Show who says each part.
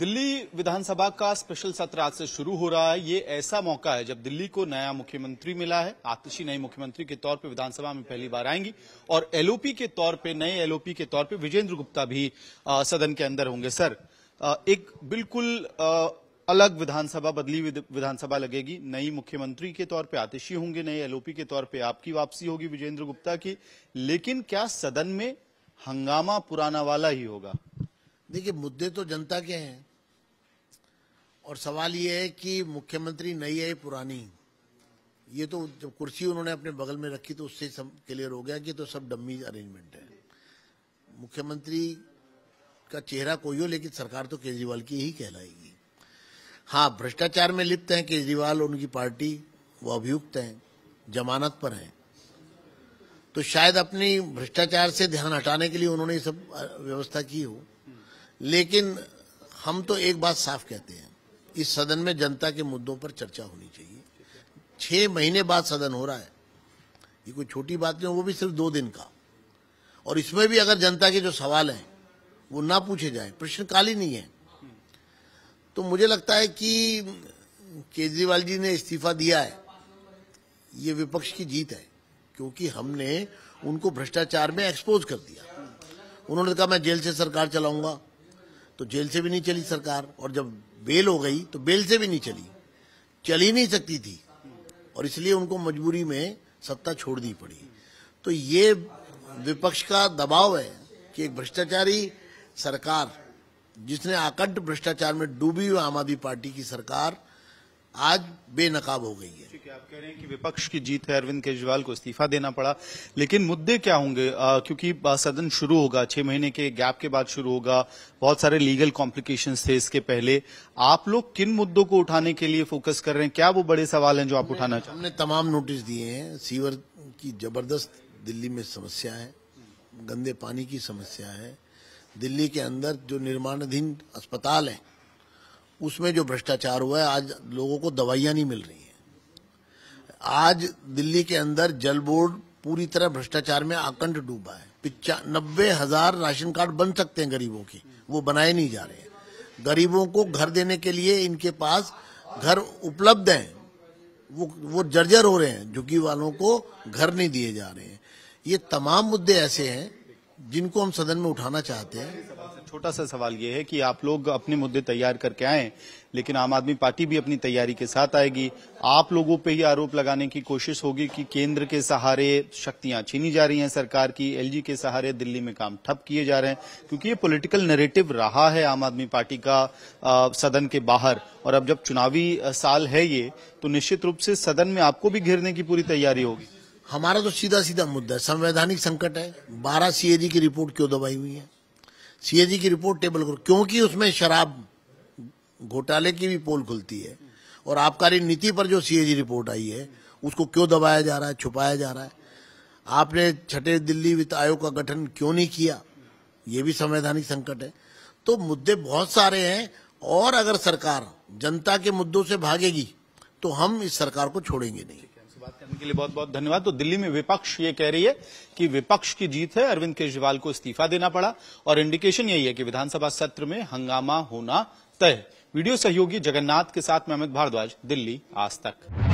Speaker 1: दिल्ली विधानसभा का स्पेशल सत्र आज से शुरू हो रहा है ये ऐसा मौका है जब दिल्ली को नया मुख्यमंत्री मिला है आतिशी नए मुख्यमंत्री के तौर पे विधानसभा में पहली बार आएंगी और एलओपी के तौर पे नए एलओपी के तौर पे विजेंद्र गुप्ता भी आ, सदन के अंदर होंगे सर आ, एक बिल्कुल आ, अलग विधानसभा बदली विधानसभा लगेगी नई मुख्यमंत्री के तौर पे आतिशी होंगे नए एलओपी के तौर पे आपकी वापसी होगी विजेंद्र गुप्ता की लेकिन क्या
Speaker 2: सदन में हंगामा पुराना वाला ही होगा देखिए मुद्दे तो जनता के हैं और सवाल ये है कि मुख्यमंत्री नई है पुरानी ये तो जब कुर्सी उन्होंने अपने बगल में रखी तो उससे सब क्लियर हो गया कि तो सब डम्मी अरेंजमेंट है मुख्यमंत्री का चेहरा कोई हो लेकिन सरकार तो केजरीवाल की ही कहलाएगी हाँ भ्रष्टाचार में लिप्त हैं केजरीवाल उनकी पार्टी वो अभियुक्त हैं जमानत पर हैं तो शायद अपनी भ्रष्टाचार से ध्यान हटाने के लिए उन्होंने ये सब व्यवस्था की हो लेकिन हम तो एक बात साफ कहते हैं इस सदन में जनता के मुद्दों पर चर्चा होनी चाहिए छह महीने बाद सदन हो रहा है ये कोई छोटी बात नहीं वो भी सिर्फ दो दिन का और इसमें भी अगर जनता के जो सवाल हैं वो ना पूछे जाए प्रश्नकाल ही नहीं है तो मुझे लगता है कि केजरीवाल जी ने इस्तीफा दिया है ये विपक्ष की जीत है क्योंकि हमने उनको भ्रष्टाचार में एक्सपोज कर दिया उन्होंने कहा मैं जेल से सरकार चलाऊंगा तो जेल से भी नहीं चली सरकार और जब बेल हो गई तो बेल से भी नहीं चली चली नहीं सकती थी और इसलिए उनको मजबूरी में सत्ता छोड़ दी पड़ी तो ये विपक्ष का दबाव है कि एक भ्रष्टाचारी सरकार जिसने आकंठ भ्रष्टाचार में डूबी हुई आम आदमी पार्टी की सरकार आज बेनकाब हो गई है ठीक है
Speaker 1: आप कह रहे हैं कि विपक्ष की जीत है अरविंद केजरीवाल को इस्तीफा देना पड़ा लेकिन मुद्दे क्या होंगे आ, क्योंकि सदन शुरू होगा छह महीने के गैप के बाद शुरू होगा बहुत सारे लीगल कॉम्प्लिकेशन थे इसके पहले आप लोग किन मुद्दों को उठाने के लिए फोकस कर रहे हैं क्या वो बड़े सवाल हैं जो आप उठाना चाहते
Speaker 2: हमने तमाम नोटिस दिए हैं सीवर की जबरदस्त दिल्ली में समस्या है गंदे पानी की समस्या है दिल्ली के अंदर जो निर्माणाधीन अस्पताल है उसमें जो भ्रष्टाचार हुआ है आज लोगों को दवाइयां नहीं मिल रही हैं आज दिल्ली के अंदर जल बोर्ड पूरी तरह भ्रष्टाचार में आकंठ डूबा है पिचा नब्बे हजार राशन कार्ड बन सकते हैं गरीबों के वो बनाए नहीं जा रहे हैं गरीबों को घर देने के लिए इनके पास घर उपलब्ध हैं वो वो जर्जर हो रहे हैं झुग्गी वालों को घर नहीं दिए जा रहे हैं ये तमाम मुद्दे ऐसे हैं जिनको हम सदन में उठाना चाहते हैं
Speaker 1: छोटा सा सवाल ये है कि आप लोग अपने मुद्दे तैयार करके आए लेकिन आम आदमी पार्टी भी अपनी तैयारी के साथ आएगी आप लोगों पे ही आरोप लगाने की कोशिश होगी कि केंद्र के सहारे शक्तियां छीनी जा रही हैं सरकार की एलजी के सहारे दिल्ली में काम ठप किए जा रहे हैं क्योंकि ये पॉलिटिकल नैरेटिव रहा है आम आदमी पार्टी का आ, सदन के बाहर और अब जब चुनावी साल है ये तो निश्चित रूप से सदन में
Speaker 2: आपको भी घेरने की पूरी तैयारी होगी हमारा तो सीधा सीधा मुद्दा है संवैधानिक संकट है बारह सीएजी की रिपोर्ट क्यों दबाई हुई है सीएजी की रिपोर्ट टेबल करो क्योंकि उसमें शराब घोटाले की भी पोल खुलती है और आबकारी नीति पर जो सीएजी रिपोर्ट आई है उसको क्यों दबाया जा रहा है छुपाया जा रहा है आपने छठे दिल्ली वित्त आयोग का गठन क्यों नहीं किया ये भी संवैधानिक संकट है तो मुद्दे बहुत सारे हैं और अगर सरकार जनता के मुद्दों से भागेगी तो हम इस सरकार को छोड़ेंगे नहीं बात करने के लिए बहुत बहुत धन्यवाद तो दिल्ली में विपक्ष ये कह रही है कि विपक्ष की जीत है
Speaker 1: अरविंद केजरीवाल को इस्तीफा देना पड़ा और इंडिकेशन यही है कि विधानसभा सत्र में हंगामा होना तय वीडियो सहयोगी जगन्नाथ के साथ में अमित भारद्वाज दिल्ली आज तक